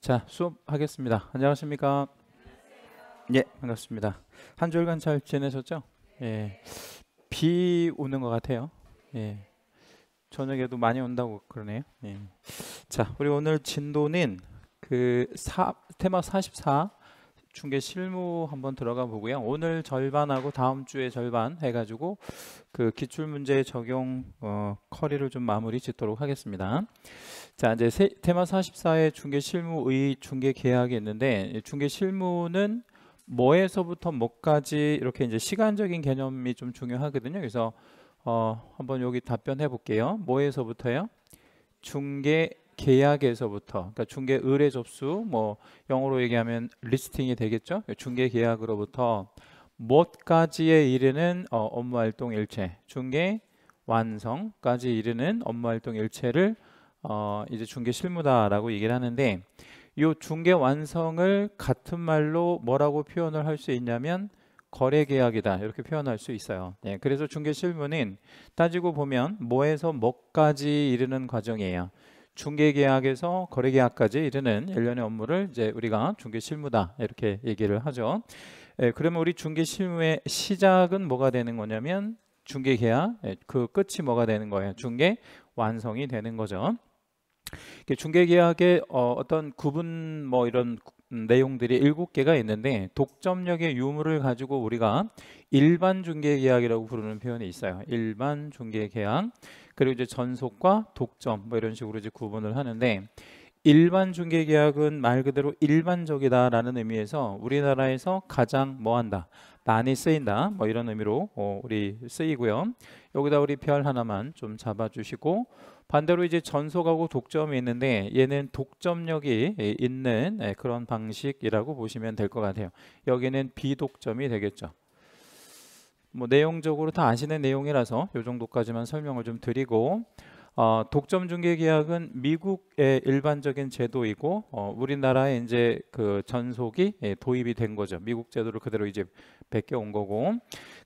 자, 수업하겠습니다. 안녕하십니까? 예, 반갑습니다. 한 주일간 잘 지내셨죠? 예. 비 오는 것 같아요. 예. 저녁에도 많이 온다고 그러네요. 예. 자, 우리 오늘 진도는 그 사, 테마 44 중개 실무 한번 들어가 보고요. 오늘 절반하고 다음 주에 절반 해가지고 그 기출 문제 적용 어, 커리를 좀 마무리 짓도록 하겠습니다. 자 이제 세, 테마 44의 중개 실무의 중개 계약이 있는데 중개 실무는 뭐에서부터 뭐까지 이렇게 이제 시간적인 개념이 좀 중요하거든요. 그래서 어, 한번 여기 답변해 볼게요. 뭐에서부터요? 중개 계약에서부터 그러니까 중개 의뢰 접수 뭐 영어로 얘기하면 리스팅이 되겠죠. 중개 계약으로부터 뭣까지에 이르는 어, 업무 활동 일체, 중개 완성까지 이르는 업무 활동 일체를 어, 이제 중개 실무다라고 얘기를 하는데 이 중개 완성을 같은 말로 뭐라고 표현을 할 수 있냐면 거래 계약이다 이렇게 표현할 수 있어요. 네, 그래서 중개 실무는 따지고 보면 뭐에서 뭐까지 이르는 과정이에요. 중개 계약에서 거래 계약까지 이르는 일련의 업무를 이제 우리가 중개 실무다 이렇게 얘기를 하죠. 예, 그러면 우리 중개 실무의 시작은 뭐가 되는 거냐면 중개 계약 예, 그 끝이 뭐가 되는 거예요? 중개 완성이 되는 거죠. 중개 계약의 어, 떤 구분 뭐 이런 음, 내용들이 7개가 있는데 독점력의 유무를 가지고 우리가 일반 중개 계약이라고 부르는 표현이 있어요. 일반 중개 계약. 그리고 이제 전속과 독점 뭐 이런 식으로 이제 구분을 하는데 일반 중개 계약은 말 그대로 일반적이다라는 의미에서 우리나라에서 가장 뭐 한다. 많이 쓰인다 뭐 이런 의미로 어, 우리 쓰이고요 여기다 우리 별 하나만 좀 잡아주시고 반대로 이제 전속하고 독점이 있는데 얘는 독점력이 있는 예, 그런 방식이라고 보시면 될 것 같아요. 여기는 비독점이 되겠죠. 뭐 내용적으로 다 아시는 내용이라서 이 정도까지만 설명을 좀 드리고 어, 독점 중개 계약은 미국의 일반적인 제도이고 어, 우리나라에 이제 그 전속이 예, 도입이 된 거죠. 미국 제도를 그대로 이제 베껴온 거고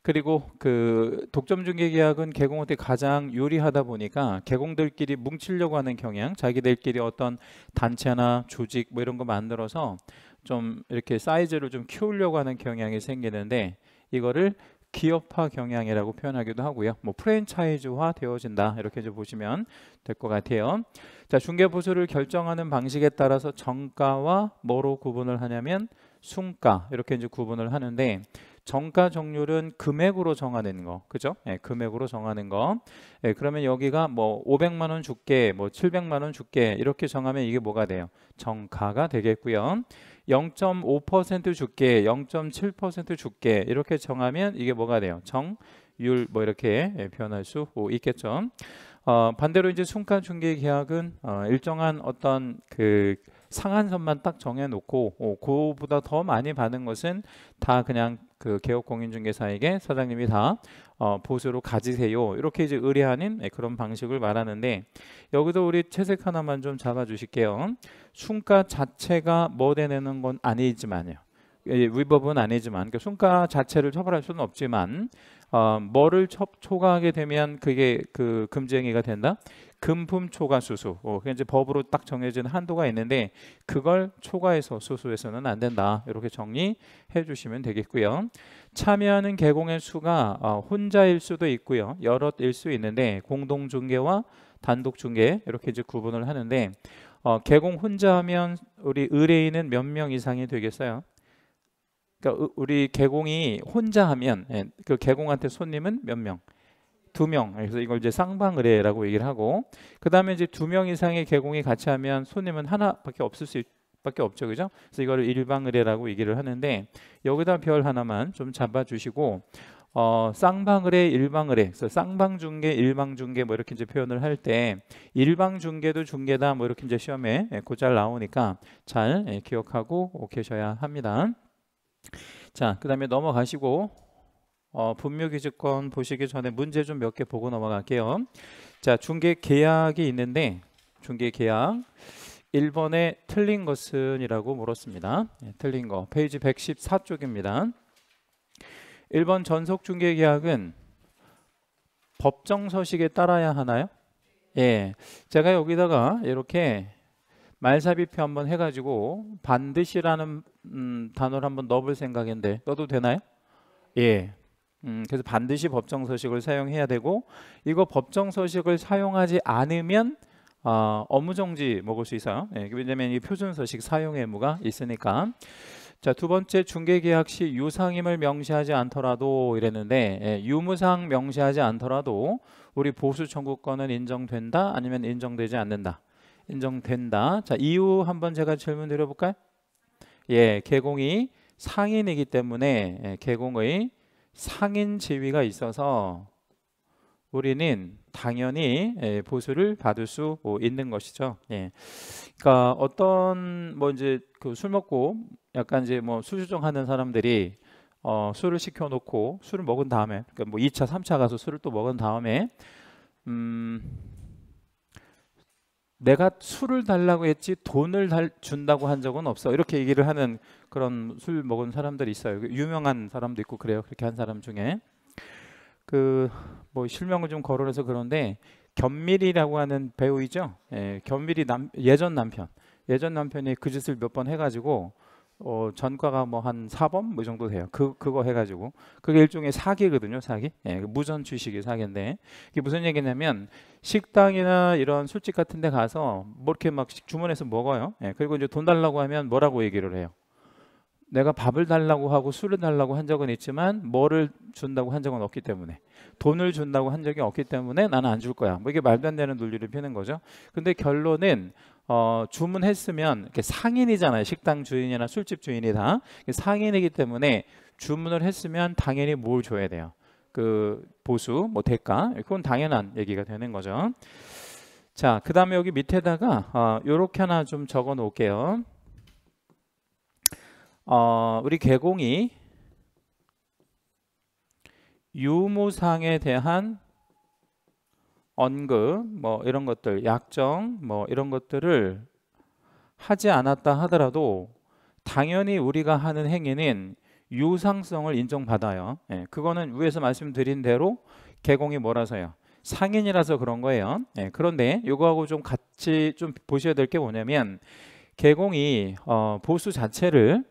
그리고 그 독점 중개 계약은 개공한테 가장 유리하다 보니까 개공들끼리 뭉치려고 하는 경향, 자기들끼리 어떤 단체나 조직 뭐 이런 거 만들어서 좀 이렇게 사이즈를 좀 키우려고 하는 경향이 생기는데 이거를 기업화 경향이라고 표현하기도 하고요. 뭐 프랜차이즈화 되어진다 이렇게 좀 보시면 될 것 같아요. 자 중개 보수를 결정하는 방식에 따라서 정가와 뭐로 구분을 하냐면 순가 이렇게 이제 구분을 하는데 정가 정률은 금액으로 정하는 거 그죠? 예, 금액으로 정하는 거 예, 그러면 여기가 뭐 500만 원 줄게 뭐 700만 원 줄게 이렇게 정하면 이게 뭐가 돼요? 정가가 되겠고요 0.5% 줄게, 0.7% 줄게 이렇게 정하면 이게 뭐가 돼요? 정율 뭐 이렇게 예, 표할수 있겠죠. 어, 반대로 이제 순가 중개 계약은 어, 일정한 어떤 그 상한선만 딱 정해놓고 어, 그보다 더 많이 받는 것은 다 그냥 그 개업 공인중개사에게 사장님이 다 어, 보수로 가지세요. 이렇게 이제 의뢰하는 네, 그런 방식을 말하는데 여기서 우리 채색 하나만 좀 잡아주실게요. 순가 자체가 뭐대는건 아니지만요. 예, 위법은 아니지만 그러니까 순가 자체를 처벌할 수는 없지만 어, 뭐를 초과하게 되면 그게 그 금지행위가 된다. 금품 초과 수수. 어, 그게 이제 법으로 딱 정해진 한도가 있는데 그걸 초과해서 수수해서는 안 된다. 이렇게 정리해 주시면 되겠고요. 참여하는 개공의 수가 어, 혼자일 수도 있고요. 여럿일 수 있는데 공동 중개와 단독 중개 이렇게 이제 구분을 하는데 어, 개공 혼자 하면 우리 의뢰인은 몇 명 이상이 되겠어요? 그러니까 우리 개공이 혼자 하면 예, 그 개공한테 손님은 몇 명? 두 명. 그래서 이걸 이제 쌍방의뢰라고 얘기를 하고 그다음에 이제 두 명 이상의 개공이 같이 하면 손님은 하나밖에 없을 수 밖에 없죠. 그죠? 그래서 이거를 일방의뢰라고 얘기를 하는데 여기다 별 하나만 좀 잡아 주시고 어, 쌍방의뢰, 일방의뢰, 그래서 쌍방중계, 일방중계 뭐 이렇게 이제 표현을 할 때 일방중계도 중계다 뭐 이렇게 이제 시험에 고잘 나오니까 잘 기억하고 계셔야 합니다. 자, 그 다음에 넘어가시고 어, 분묘기지권 보시기 전에 문제 좀 몇 개 보고 넘어갈게요. 자, 중개 계약이 있는데 중개 계약 1번에 틀린 것은 이라고 물었습니다. 네, 틀린 거 페이지 114쪽입니다. 1번 전속 중개 계약은 법정 서식에 따라야 하나요? 예. 제가 여기다가 이렇게 말사비표 한번 해가지고 반드시라는 음, 단어를 한번 넣어볼 생각인데 넣어도 되나요? 예. 음, 그래서 반드시 법정 서식을 사용해야 되고 이거 법정 서식을 사용하지 않으면 어, 업무 정지 먹을 수 있어요. 예, 왜냐하면 이 표준 서식 사용 의무가 있으니까. 자, 두 번째 중개 계약 시 유상임을 명시하지 않더라도 이랬는데 예, 유무상 명시하지 않더라도 우리 보수 청구권은 인정된다 아니면 인정되지 않는다. 인정된다. 자, 이후 한번 제가 질문 드려볼까요? 예, 개공이 상인이기 때문에 예, 개공의 상인 지위가 있어서 우리는 당연히 예, 보수를 받을 수 있는 것이죠. 예. 그러니까 어떤 뭐 이제 그 술 먹고 약간 이제 뭐 수주정하는 사람들이 어 술을 시켜놓고 술을 먹은 다음에 그러니까 뭐 2차, 3차 가서 술을 또 먹은 다음에 음 내가 술을 달라고 했지 돈을 달, 준다고 한 적은 없어. 이렇게 얘기를 하는 그런 술 먹은 사람들이 있어요. 그 유명한 사람도 있고 그래요. 그렇게 한 사람 중에 그 뭐 실명을 좀 거론해서 그런데 견밀이라고 하는 배우이죠. 예, 견밀이 남, 예전 남편, 예전 남편이 그 짓을 몇 번 해가지고 어, 전과가 뭐 한 사범 뭐이 정도 돼요. 그 그거 해가지고 그게 일종의 사기거든요. 사기. 예, 그 무전 주식이 사기인데 이게 무슨 얘기냐면 식당이나 이런 술집 같은데 가서 뭐 이렇게 막 주문해서 먹어요. 예, 그리고 이제 돈 달라고 하면 뭐라고 얘기를 해요. 내가 밥을 달라고 하고 술을 달라고 한 적은 있지만 뭐를 준다고 한 적은 없기 때문에 돈을 준다고 한 적이 없기 때문에 나는 안 줄 거야. 뭐 이게 말도 안 되는 논리를 피는 거죠. 근데 결론은 어, 주문했으면 이렇게 상인이잖아요. 식당 주인이나 술집 주인이 다 상인이기 때문에 주문을 했으면 당연히 뭘 줘야 돼요. 그 보수, 뭐 대가, 그건 당연한 얘기가 되는 거죠. 자, 그 다음에 여기 밑에다가 어, 요렇게 하나 좀 적어 놓을게요. 어, 우리 개공이 유무상에 대한 언급, 뭐 이런 것들, 약정, 뭐 이런 것들을 하지 않았다 하더라도 당연히 우리가 하는 행위는 유상성을 인정받아요. 예, 그거는 위에서 말씀드린 대로 개공이 뭐라서요? 상인이라서 그런 거예요. 예, 그런데 이거하고 좀 같이 좀 보셔야 될 게 뭐냐면 개공이 어, 보수 자체를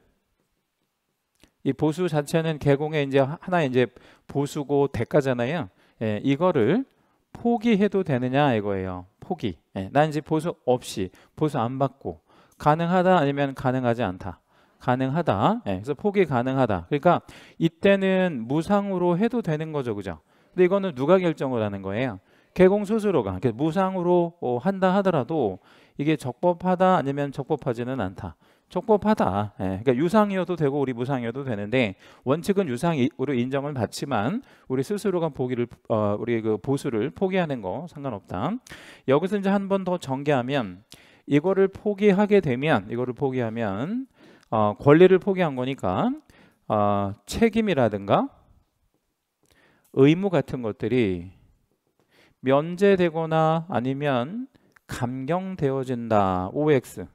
이 보수 자체는 개공의 이제 하나 이제 보수고 대가잖아요. 예, 이거를 포기해도 되느냐 이거예요. 포기. 예, 난 이제 보수 없이 보수 안 받고 가능하다 아니면 가능하지 않다. 가능하다. 예, 그래서 포기 가능하다. 그러니까 이때는 무상으로 해도 되는 거죠, 그죠? 근데 이거는 누가 결정을 하는 거예요? 개공 스스로가 그러니까 무상으로 어, 한다 하더라도 이게 적법하다 아니면 적법하지는 않다. 적법하다. 예, 그러니까 유상이어도 되고 우리 무상이어도 되는데 원칙은 유상으로 인정을 받지만 우리 스스로가 보기를 어, 우리 그 보수를 포기하는 거 상관없다. 여기서 이제 한 번 더 전개하면 이거를 포기하게 되면 이거를 포기하면 어, 권리를 포기한 거니까 어, 책임이라든가 의무 같은 것들이 면제되거나 아니면 감경되어진다. OX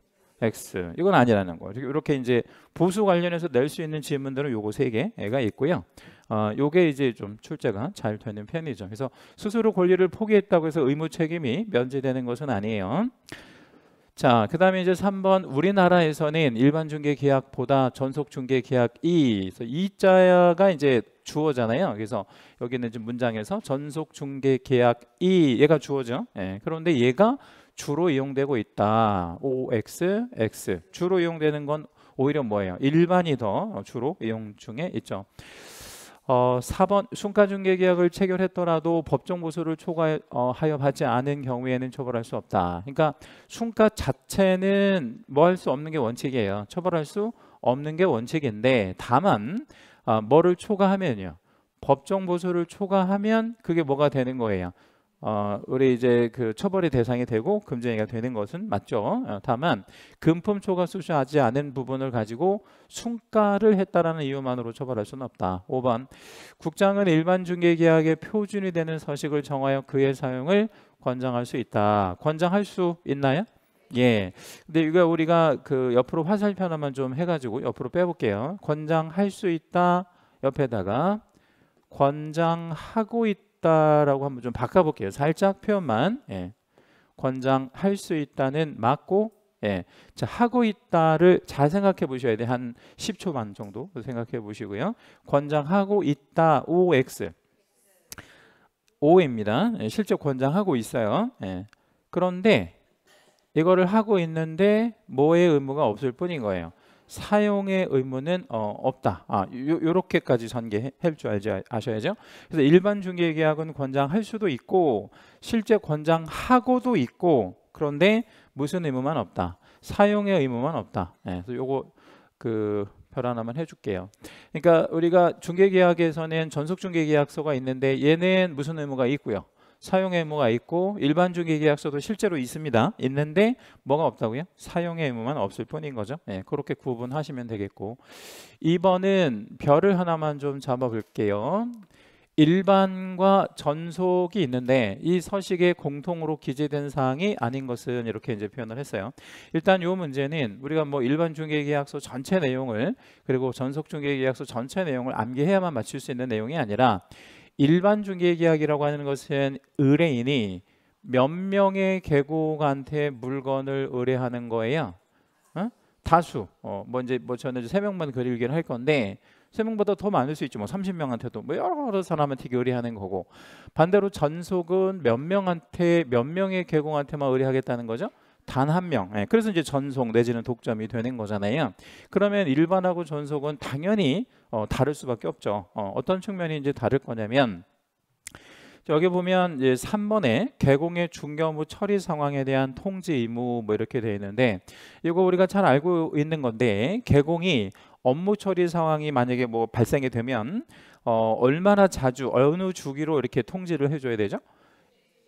x 이건 아니라는 거죠. 이렇게 이제 보수 관련해서 낼 수 있는 질문들은 요거 세 개가 있고요. 어, 요게 이제 좀 출제가 잘 되는 편이죠. 그래서 스스로 권리를 포기했다고 해서 의무 책임이 면제되는 것은 아니에요. 자, 그다음에 이제 3번 우리나라에서는 일반 중개 계약보다 전속 중개 계약이 이자가 이제 주어잖아요. 그래서 여기는 지금 문장에서 전속 중개 계약이 얘가 주어죠. 예, 그런데 얘가 주로 이용되고 있다. OX, X. 주로 이용되는 건 오히려 뭐예요? 일반이 더 주로 이용 중에 있죠. 어, 4번 순가중개 계약을 체결했더라도 법정 보수를 초과하여 받지 않은 경우에는 처벌할 수 없다. 그러니까 순가 자체는 뭐 할 수 없는 게 원칙이에요. 처벌할 수 없는 게 원칙인데 다만 어, 뭐를 초과하면요. 법정 보수를 초과하면 그게 뭐가 되는 거예요. 어, 우리 이제 그 처벌의 대상이 되고 금지행위가 되는 것은 맞죠. 어, 다만 금품 초과 수수하지 않은 부분을 가지고 순가를 했다라는 이유만으로 처벌할 수는 없다. 5번 국장은 일반 중개계약의 표준이 되는 서식을 정하여 그의 사용을 권장할 수 있다. 권장할 수 있나요? 예. 근데 이거 우리가 그 옆으로 화살표 하나만 좀 해가지고 옆으로 빼볼게요. 권장할 수 있다 옆에다가 권장하고 있다. 있다라고 한번 좀 바꿔볼게요. 살짝 표현만 예. 권장할 수 있다는 맞고 예. 자, 하고 있다를 잘 생각해 보셔야 돼. 한 10초 반 정도 생각해 보시고요. 권장하고 있다 OX. O입니다. 예, 실제 권장하고 있어요. 예. 그런데 이거를 하고 있는데 뭐의 의무가 없을 뿐인 거예요. 사용의 의무는 어, 없다. 아, 요, 렇게까지 선개할줄 알지 아셔야죠. 그래서 일반 중개 계약은 권장할 수도 있고 실제 권장하고도 있고 그런데 무슨 의무만 없다. 사용의 의무만 없다. 네, 그래서 요거 그별 하나만 해줄게요. 그러니까 우리가 중개계약에서는 전속중개계약서가 있는데 얘는 무슨 의무가 있고요. 사용 의무가 있고 일반 중개 계약서도 실제로 있습니다. 있는데 뭐가 없다고요? 사용 의무만 없을 뿐인 거죠. 네, 그렇게 구분하시면 되겠고 2번은 별을 하나만 좀 잡아볼게요. 일반과 전속이 있는데 이 서식에 공통으로 기재된 사항이 아닌 것은 이렇게 이제 표현을 했어요. 일단 이 문제는 우리가 뭐 일반 중개계약서 전체 내용을 그리고 전속 중개계약서 전체 내용을 암기해야만 맞출 수 있는 내용이 아니라 일반 중개 계약이라고 하는 것은 의뢰인이 몇 명의 계곡한테 물건을 의뢰하는 거예요. 어? 다수. 어, 뭐 이제 뭐 저는 세 명만 그릴기를 할 건데 세 명보다 더 많을 수 있죠. 뭐 30명한테도 뭐 여러 사람한테 의뢰하는 거고 반대로 전속은 몇 명한테 몇 명의 계곡한테만 의뢰하겠다는 거죠. 단한 명. 예, 그래서 이제 전속 내지는 독점이 되는 거잖아요. 그러면 일반하고 전속은 당연히 어, 다를 수밖에 없죠. 어, 어떤 측면이 이제 다를 거냐면 여기 보면 이제 3번에 개공의 중견부 처리 상황에 대한 통지 의무 뭐 이렇게 되어 있는데 이거 우리가 잘 알고 있는 건데 개공이 업무 처리 상황이 만약에 뭐 발생이 되면 어, 얼마나 자주 어느 주기로 이렇게 통지를 해줘야 되죠?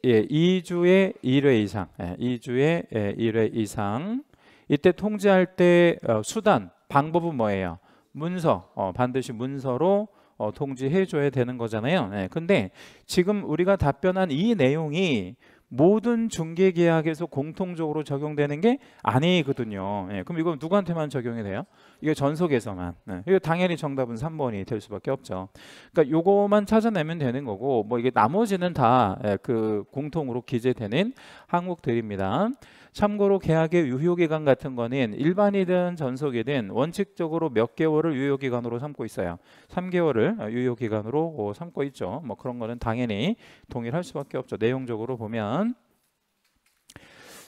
예, 2주에 1회 이상, 예, 2주에 예, 1회 이상. 이때 통지할 때 어, 수단, 방법은 뭐예요? 문서, 어, 반드시 문서로 어, 통지해줘야 되는 거잖아요. 예, 근데 지금 우리가 답변한 이 내용이 모든 중개 계약에서 공통적으로 적용되는 게 아니거든요. 예, 그럼 이건 누구한테만 적용이 돼요? 이게 전속에서만. 예, 이거 당연히 정답은 3번이 될 수밖에 없죠. 그러니까 요거만 찾아내면 되는 거고 뭐 이게 나머지는 다그 예, 그 공통으로 기재되는 항목들입니다. 참고로 계약의 유효기간 같은 거는 일반이든 전속이든 원칙적으로 몇 개월을 유효기간으로 삼고 있어요. 3개월을 어, 유효기간으로 삼고 있죠. 뭐 그런 거는 당연히 동일할 수밖에 없죠. 내용적으로 보면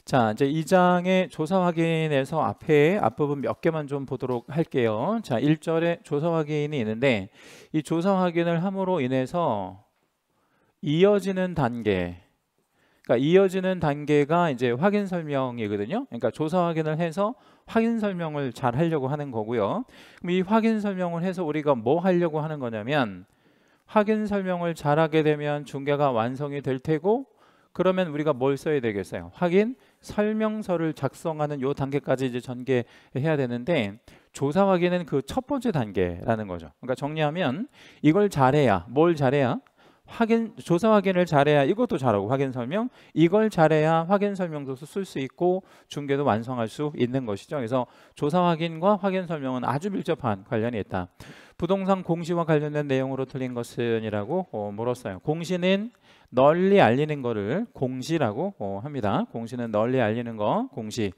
자, 이제 이장의 조사 확인에서 앞에 앞부분 몇 개만 좀 보도록 할게요. 자, 1절에 조사 확인이 있는데 이 조사 확인을 함으로 인해서 이어지는 단계 그러니까 이어지는 단계가 이제 확인 설명이거든요. 그러니까 조사 확인을 해서 확인 설명을 잘 하려고 하는 거고요. 그럼 이 확인 설명을 해서 우리가 뭐 하려고 하는 거냐면 확인 설명을 잘하게 되면 중개가 완성이 될 테고 그러면 우리가 뭘 써야 되겠어요? 확인 설명서를 작성하는 요 단계까지 이제 전개해야 되는데 조사 확인은 그 첫 번째 단계라는 거죠. 그러니까 정리하면 이걸 잘해야 뭘 잘해야 확인 조사 확인을 잘해야 이것도 잘하고 확인 설명 이걸 잘해야 확인 설명도 쓸 수 있고 중계도 완성할 수 있는 것이죠. 그래서 조사 확인과 확인 설명은 아주 밀접한 관련이 있다. 부동산 공시와 관련된 내용으로 틀린 것은이라고 어, 물었어요. 공시는 널리 알리는 거를 공시라고 어, 합니다. 공시는 널리 알리는 거 공시.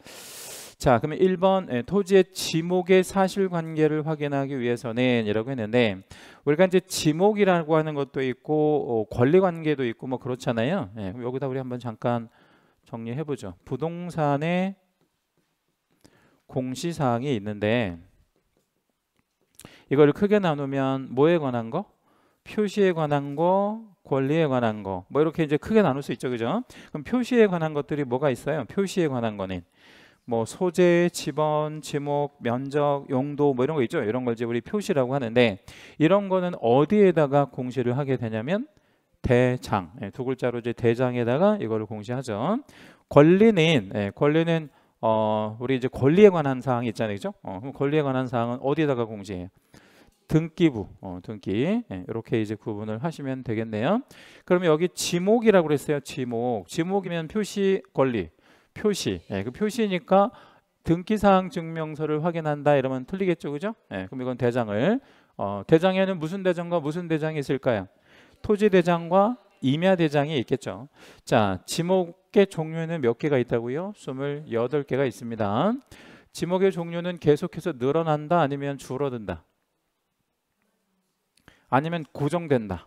자, 그러면 1번 예, 토지의 지목의 사실관계를 확인하기 위해서는 이라고 했는데 우리가 이제 지목이라고 하는 것도 있고 어, 권리관계도 있고 뭐 그렇잖아요. 예, 여기다 우리 한번 잠깐 정리해 보죠. 부동산의 공시사항이 있는데 이걸 크게 나누면 뭐에 관한 거? 표시에 관한 거, 권리에 관한 거, 뭐 이렇게 이제 크게 나눌 수 있죠, 그죠? 그럼 표시에 관한 것들이 뭐가 있어요? 표시에 관한 거는 뭐 소재, 지번, 지목, 면적, 용도 뭐 이런 거 있죠. 이런 걸 이제 우리 표시라고 하는데 이런 거는 어디에다가 공시를 하게 되냐면 대장 예, 두 글자로 이제 대장에다가 이거를 공시하죠. 권리는 예, 권리는 어, 우리 이제 권리에 관한 사항이 있잖아요, 그죠? 어, 그럼 권리에 관한 사항은 어디에다가 공시해요? 등기부, 어, 등기 예, 이렇게 이제 구분을 하시면 되겠네요. 그러면 여기 지목이라고 그랬어요. 지목, 지목이면 표시 권리, 표시. 예, 그 표시니까 등기사항 증명서를 확인한다 이러면 틀리겠죠, 그죠? 예, 그럼 이건 대장을 어, 대장에는 무슨 대장과 무슨 대장이 있을까요? 토지 대장과 임야 대장이 있겠죠. 자, 지목의 종류는 몇 개가 있다고요? 28개가 있습니다. 지목의 종류는 계속해서 늘어난다 아니면 줄어든다. 아니면 고정된다.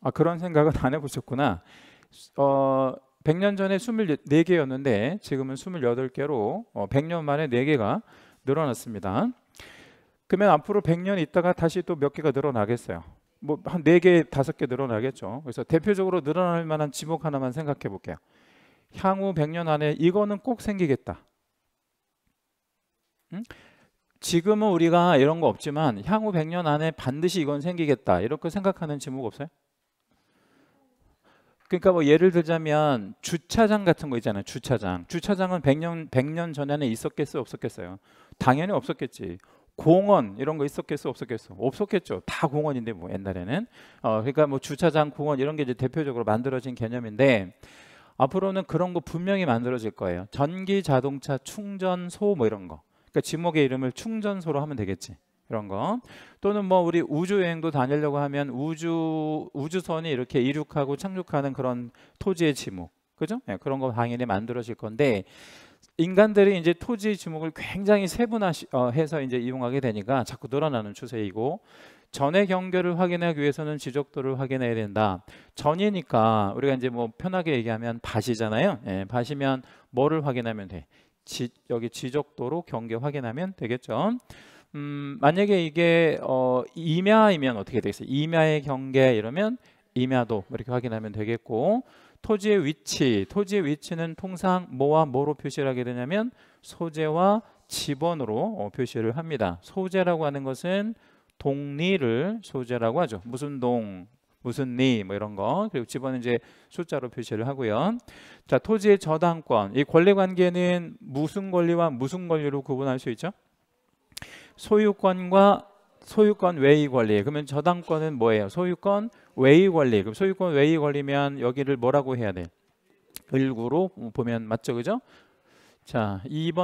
아, 그런 생각은 안 해보셨구나. 어, 100년 전에 24개였는데 지금은 28개로 어, 100년 만에 4개가 늘어났습니다. 그러면 앞으로 100년 있다가 다시 또 몇 개가 늘어나겠어요. 뭐 한 4개, 5개 늘어나겠죠. 그래서 대표적으로 늘어날 만한 지목 하나만 생각해 볼게요. 향후 100년 안에 이거는 꼭 생기겠다. 응? 지금은 우리가 이런 거 없지만 향후 100년 안에 반드시 이건 생기겠다 이렇게 생각하는 지목 없어요? 그러니까 뭐 예를 들자면 주차장 같은 거 있잖아요. 주차장. 주차장은 100년 100년 전에는 있었겠어 없었겠어요? 당연히 없었겠지. 공원 이런 거 있었겠어 없었겠어 없었겠죠 다 공원인데 뭐 옛날에는 어 그러니까 뭐 주차장 공원 이런 게 이제 대표적으로 만들어진 개념인데 앞으로는 그런 거 분명히 만들어질 거예요 전기 자동차 충전소 뭐 이런 거 그러니까 지목의 이름을 충전소로 하면 되겠지. 이런 거 또는 뭐 우리 우주 여행도 다니려고 하면 우주 우주선이 이렇게 이륙하고 착륙하는 그런 토지의 지목 그죠? 예, 그런 거 당연히 만들어질 건데 인간들이 이제 토지 지목을 굉장히 세분화해서 어, 이제 이용하게 되니까 자꾸 늘어나는 추세이고 전의 경계를 확인하기 위해서는 지적도를 확인해야 된다. 전이니까 우리가 이제 뭐 편하게 얘기하면 밭이잖아요. 예, 밭이면 뭐를 확인하면 돼? 지, 여기 지적도로 경계 확인하면 되겠죠. 음, 만약에 이게 어, 임야이면 어떻게 되겠어요? 임야의 경계 이러면 임야도 뭐 이렇게 확인하면 되겠고 토지의 위치, 토지의 위치는 통상 뭐와 뭐로 표시를 하게 되냐면 소재와 지번으로 어, 표시를 합니다. 소재라고 하는 것은 동리를 소재라고 하죠. 무슨 동, 무슨 니 뭐 이런 거 그리고 집어는 이제 숫자로 표시를 하고요. 자 토지의 저당권 이 권리 관계는 무슨 권리와 무슨 권리로 구분할 수 있죠? 소유권과 소유권 외의 권리 그러면 저당권은 뭐예요? 소유권 외의 권리 그럼 소유권 외의 권리면 여기를 뭐라고 해야 돼? 을구로 보면 맞죠 그죠? 자 2번